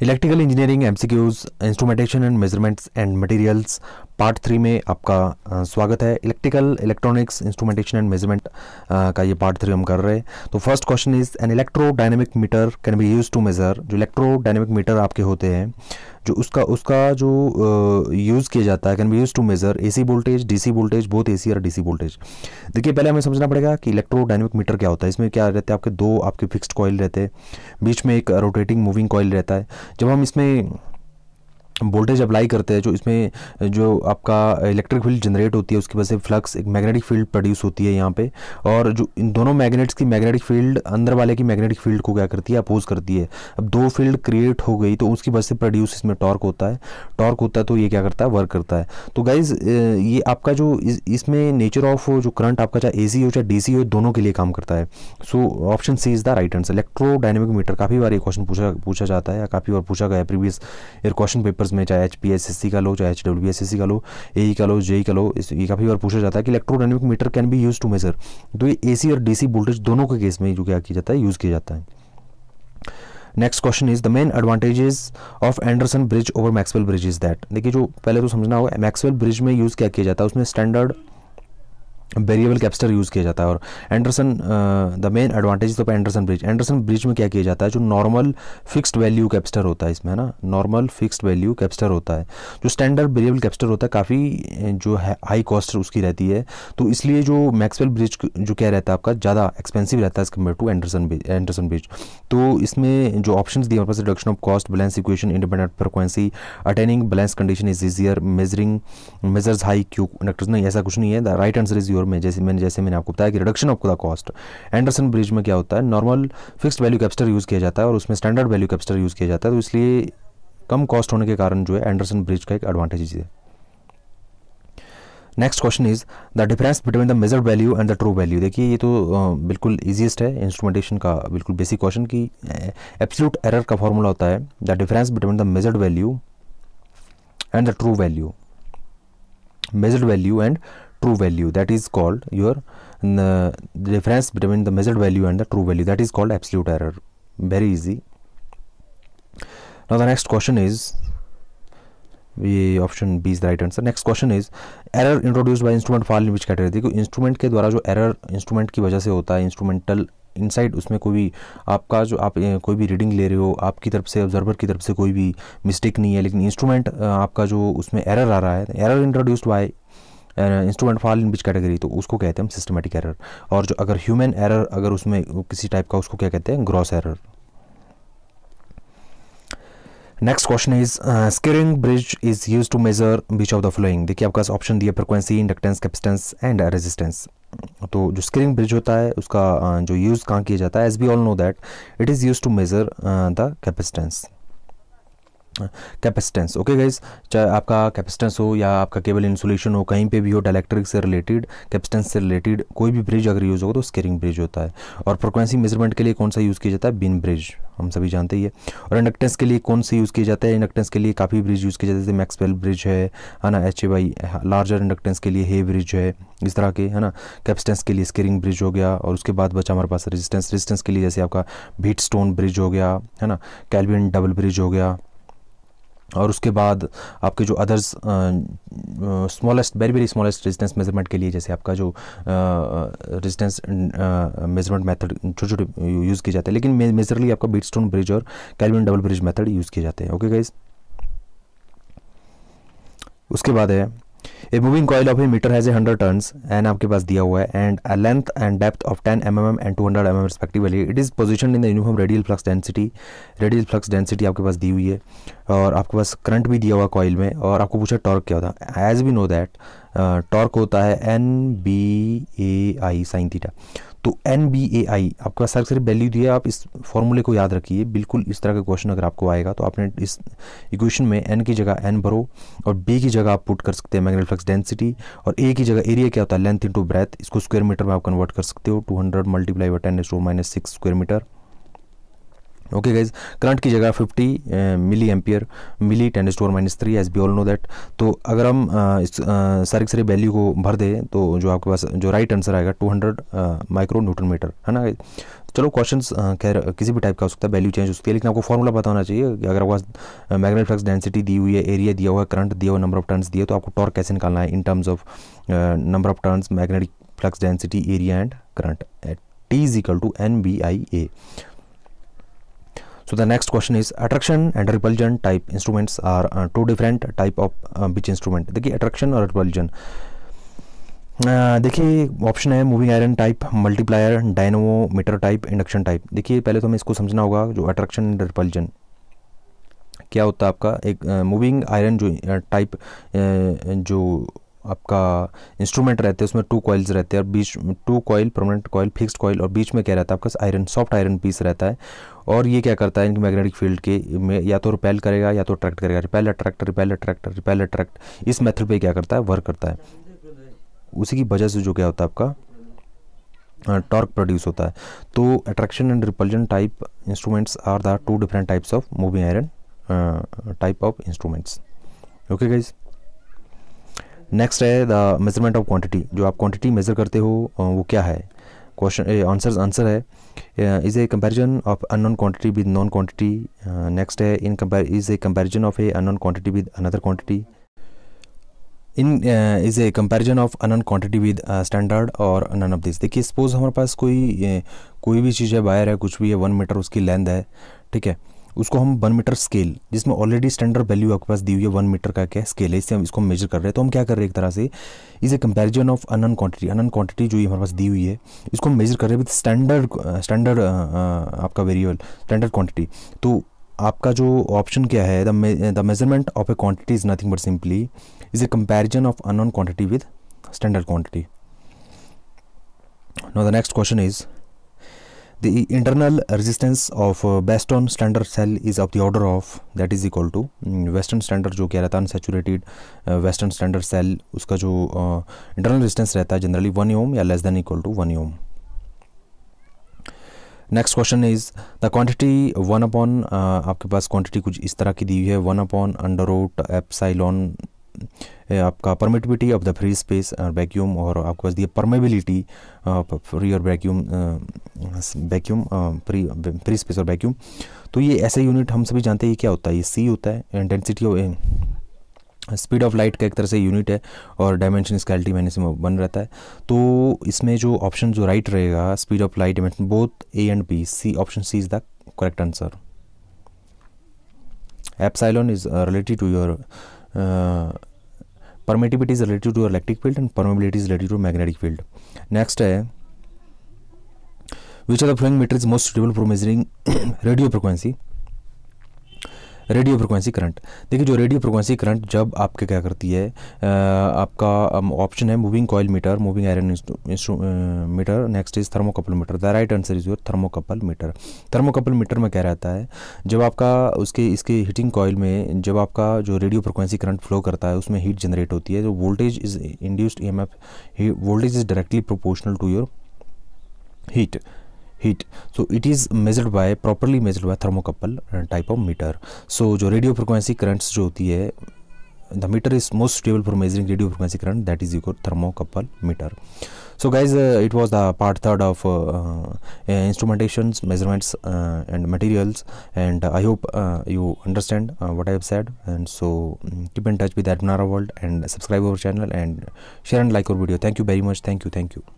electrical engineering mcqs instrumentation and measurements and materials part three में आपका स्वागत है electrical electronics instrumentation and measurement का ये पार्ट थ्री हम कर रहे हैं तो first question is an electrodynamic meter can be use to measure जो इलेक्ट्रो डायनेमिक मीटर आपके होते हैं जो उसका उसका जो यूज़ किया जाता है can be use to measure A voltage D voltage both A और डी वोल्टेज देखिए पहले हमें समझना पड़ेगा कि इलेक्ट्रो डायनेमिक मीटर क्या होता है इसमें क्या रहता है आपके दो आपके फिक्सड कॉयल रहते हैं बीच में एक रोटेटिंग मूविंग कॉयल रहता है जब हम इसमें वोल्टेज अप्लाई करते हैं जो इसमें जो आपका इलेक्ट्रिक फील्ड जनरेट होती है उसकी वजह से फ्लक्स एक मैग्नेटिक फील्ड प्रोड्यूस होती है यहाँ पे और जो इन दोनों मैग्नेट्स की मैग्नेटिक फील्ड अंदर वाले की मैग्नेटिक फील्ड को क्या करती है अपोज करती है अब दो फील्ड क्रिएट हो गई तो उसकी वजह से प्रोड्यूस इसमें टॉर्क होता है टॉर्क होता है तो ये क्या करता है वर्क करता है तो गाइज ये आपका जो इसमें नेचर ऑफ जो करंट आपका चाहे ए हो चाहे डी हो दोनों के लिए काम करता है so option C is the right answer electro meter काफ़ी बार ये क्वेश्चन पूछा पूछा जाता है या काफ़ी बार पूछा गया है प्रीवियस क्वेश्चन पेपर पेपर्स में चाहे H P S S C का लो चाहे H W S S C का लो ए e का लो जे e का लो ये काफ़ी बार पूछा जाता है कि electrodynamic meter can be use to measure तो ये ए सी और डी सी वोल्टेज दोनों के केस में जो क्या किया जाता है यूज़ किया जाता है next question is the main advantages of Anderson bridge over Maxwell bridge is that देखिए जो पहले तो समझना होगा मैक्सवेल ब्रिज में यूज़ क्या किया जाता है उसमें स्टैंडर्ड वेरिएबल कैप्स्टर यूज़ किया जाता है और एंडरसन द मेन एडवांटेज तो एंडरसन ब्रिज एंडरसन ब्रिज में क्या किया जाता है जो नॉर्मल फिक्स्ड वैल्यू कैप्स्टर होता है इसमें है ना नॉर्मल फिक्स्ड वैल्यू कैप्स्टर होता है जो स्टैंडर्ड वेरिएबल कैप्स्टर होता है काफ़ी uh, जो है हाई कॉस्ट उसकी रहती है तो इसलिए जो मैक्सवेल ब्रिज जो क्या रहता है आपका ज़्यादा एक्सपेंसिव रहता है compare to Anderson Anderson bridge तो इसमें जो ऑप्शन दिए हमारे पास reduction of cost balance equation independent frequency attaining balance condition is easier measuring measures high Q conductors नहीं ऐसा कुछ नहीं है द राइट आंसर इज और में जैसे मैंने जैसे मैंने आपको बताया कि reduction of the cost Anderson bridge में क्या होता है normal fixed value capacitor use किया जाता है और उसमें स्टैंडर्ड वैल्यू कैप्स्टर यूज़ किया जाता है तो इसलिए कम कॉस्ट होने के कारण जो है एंडरसन ब्रिज का एक एडवांटेज है next question is the difference between the measure value and the true value देखिए ये तो बिल्कुल ईजिएस्ट है इंस्ट्रूमेंटेशन का बिल्कुल बेसिक क्वेश्चन की एब्सोल्यूट एरर का फॉर्मूला होता है the difference between the measure value and the true value measured value and true value that is called your difference between the measured value and the true value that is called called error very easy easy now the next question is ये option B is the right answer next question is error introduce by instrument fall in which category देखो instrument के द्वारा जो error instrument की वजह से होता है इंस्ट्रूमेंटल इनसाइड उसमें कोई भी आपका जो आप कोई भी रीडिंग ले रहे हो आपकी तरफ से ऑब्जर्वर की तरफ से कोई भी मिस्टेक नहीं है लेकिन इंस्ट्रूमेंट आपका जो उसमें एरर आ रहा है error introduced by instrument fall in which category तो उसको कहते हैं हम सिस्टमेटिक एरर और जो अगर ह्यूमन एरर अगर उसमें किसी टाइप का उसको क्या कहते हैं gross error next question is Schering bridge is use to measure which of the following देखिए आपका ऑप्शन दिया frequency inductance capacitance and resistance तो जो स्क्रिंग ब्रिज होता है उसका जो यूज़ कहाँ किया जाता है as we all know that it is use to measure the capacitance capacitance okay guys चाहे आपका कैपेसिटेंस हो या आपका केबल इंसुलेशन हो कहीं पे भी हो डायलैक्ट्रिक से रिलेटेड कैपेसिटेंस से रिलेटेड कोई भी ब्रिज अगर यूज़ होगा तो स्केरिंग ब्रिज होता है और फ्रिक्वेंसी मेजरमेंट के लिए कौन सा यूज़ किया जाता है बिन ब्रिज हम सभी जानते ही है और इंडक्टेंस के लिए कौन से यूज़ किया जाता है इंडक्टेंस के लिए काफ़ी ब्रिज यूज़ किया जाते हैं जैसे मैक्सवेल ब्रिज है है ना H A Y larger inductance के लिए हे ब्रिज है इस तरह के है ना कैपेसिटेंस के लिए स्केरिंग ब्रिज हो गया और उसके बाद बचा हमारे पास रेजिस्टेंस रेजिस्टेंस के लिए जैसे आपका भीट स्टोन ब्रिज हो गया है ना कैलविन डबल ब्रिज हो गया और उसके बाद आपके जो others smallest very very smallest resistance measurement के लिए जैसे आपका जो रेजिडेंस मेजरमेंट मेथड छोटे छोटे यूज़ किए जाते हैं लेकिन मेजरली आपका बीटस्टोन ब्रिज और Kelvin double bridge method use किए जाते हैं ओके गाइज उसके बाद है a moving coil of a meter has a hundred turns and आपके पास दिया हुआ है and a length and depth of ten M M M and two hundred M M respectively it is position in the uniform radial flux density radial flux density आपके पास दी हुई है और आपके पास करंट भी दिया हुआ कॉयल में और आपको पूछा टॉर्क क्या होता है as we know that torque होता है N B A I sine theta तो एन बी ए आई आपका सर सारी वैल्यू दी है आप इस फॉर्मूले को याद रखिए बिल्कुल इस तरह का क्वेश्चन अगर आपको आएगा तो आपने इस इक्वेशन में एन की जगह एन भरो और बी की जगह आप पुट कर सकते हैं मैग्नेटिक फ्लक्स डेंसिटी और ए की जगह एरिया क्या होता है लेंथ इंटू ब्रेथ इसको स्क्वेयर मीटर में आप कन्वर्ट कर सकते हो two hundred multiply by ten to minus six square metre okay guys current की जगह 50 मिली एम्पियर मिली टेन स्टोर minus three as we all know that तो अगर हम इस सारी सारी वैल्यू को भर दें तो जो आपके पास जो राइट आंसर आएगा 200 माइक्रो न्यूटन मीटर है ना गाइज चलो क्वेश्चन खैर किसी भी टाइप का हो सकता है वैल्यू चेंज हो सकती है लेकिन आपको फॉर्मूला पता होना चाहिए अगर आपके पास मैग्नेट फ्लक्स डेंसिटी दी हुई है एरिया दिया हुआ है करंट दिया हुआ नंबर ऑफ टर्न्स दिए तो आपको टॉर्क कैसे निकालना है in terms of number of turns magnetic flux density area and current at T is equal to N B I A so the next question is attraction and repulsion type instruments are uh, two different type of uh, which instrument देखिए attraction और repulsion देखिए option है moving iron type multiplier dynamo meter type induction type देखिए पहले तो हमें इसको समझना होगा जो अट्रैक्शन एंड रिपल्जन क्या होता है आपका एक मूविंग आयरन जो टाइप जो आपका इंस्ट्रूमेंट रहते हैं उसमें टू कॉइल्स रहते हैं और बीच two coil permanent coil fixed coil और बीच में क्या रहता है आपका आयरन सॉफ्ट आयरन पीस रहता है और ये क्या करता है इनकी मैग्नेटिक फील्ड के में या तो रिपेल करेगा या तो अट्रैक्ट करेगा repel attract repel attract repel attract इस मेथड पर क्या करता है वर्क करता है उसी की वजह से जो क्या होता है आपका टॉर्क प्रोड्यूस होता है तो attraction and repulsion type instruments are the two different types of moving iron type of instruments okay guys next है द मेजरमेंट ऑफ क्वांटिटी जो आप क्वांटिटी मेज़र करते हो वो क्या है क्वेश्चन आंसर आंसर है is a comparison of unknown quantity with known quantity next है in is a comparison of a unknown quantity with another quantity in is a comparison of unknown quantity with standard और none of this देखिए suppose हमारे पास कोई कोई भी चीज़ है wire है कुछ भी है वन मीटर उसकी लेंथ है ठीक है उसको हम वन मीटर स्केल जिसमें ऑलरेडी स्टैंडर्ड वैल्यू आपके पास दी हुई है वन मीटर का क्या स्केल है इससे हम इसको मेजर कर रहे हैं तो हम क्या कर रहे हैं एक तरह से is a comparison of unknown quantity unknown quantity जो हमारे पास दी हुई है इसको हम मेजर कर रहे हैं विद स्टैंडर्ड स्टैंडर्ड आपका वेरिएबल स्टैंडर्ड क्वांटिटी तो आपका जो ऑप्शन क्या है the measurement of a quantity is nothing but simply is a comparison of unknown quantity with standard quantity now the next question is the internal resistance of Baston standard cell is of the order of that is equal to western standard जो क्या रहता unsaturated unsaturated western standard cell उसका जो internal resistance रहता है generally one ohm या less than equal to one ohm next question is the quantity one upon आपके पास क्वांटिटी कुछ इस तरह की दी हुई है one upon under root epsilon आपका permittivity of the free space vacuum और आपके पास दिए परमेबिलिटी फ्री और vacuum vacuum free free space और वैक्यूम तो ये ऐसे यूनिट हम सभी जानते हैं ये क्या होता है ये सी होता है intensity of speed of light का एक तरह से यूनिट है और डायमेंशन इसका एल्टी माइनस बन रहता है तो इसमें जो ऑप्शन जो राइट रहेगा speed of light dimension both A and B C option C is the correct answer epsilon is related to your permittivity is related to electric field and permeability is related to magnetic field next which of the following meter is most suitable for measuring radio frequency radio frequency current देखिए जो radio frequency current जब आपके क्या करती है आपका option है moving coil meter moving iron meter next is thermocouple meter the right answer is your thermocouple meter thermocouple meter में क्या रहता है जब आपका उसके इसके हीटिंग कॉयल में जब आपका जो रेडियो फ्रिक्वेंसी करंट फ्लो करता है उसमें हीट जनरेट होती है जो voltage is induced E M F voltage is directly proportional to your heat heat so it is measured by properly measured by thermocouple uh, type of meter so the radio frequency currents जो होती the meter is most stable for measuring radio frequency current that is your thermocouple meter so guys uh, it was the part third of uh, uh, instrumentations measurements uh, and materials and uh, i hope you understand what i have said and so mm, keep in touch with admiral world and subscribe our channel and share and like our video thank you very much thank you thank you